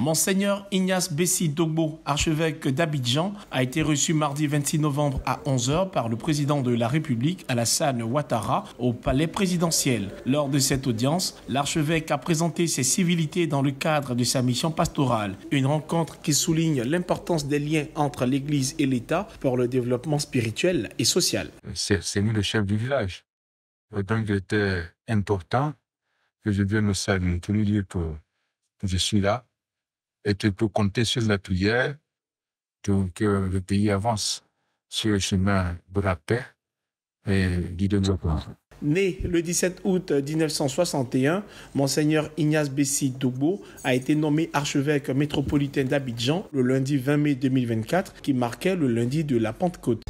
Monseigneur Ignace Bessi Dogbo, archevêque d'Abidjan, a été reçu mardi 26 novembre à 11h par le président de la République, Alassane Ouattara, au palais présidentiel. Lors de cette audience, l'archevêque a présenté ses civilités dans le cadre de sa mission pastorale, une rencontre qui souligne l'importance des liens entre l'Église et l'État pour le développement spirituel et social. C'est nous le chef du village. Donc, il important que je vienne au saluer je suis là et tu peux compter sur la prière que, le pays avance sur le chemin de la paix et du développement. Né le 17 août 1961, Monseigneur Ignace bessy Dogbo a été nommé archevêque métropolitain d'Abidjan le lundi 20 mai 2024, qui marquait le lundi de la Pentecôte.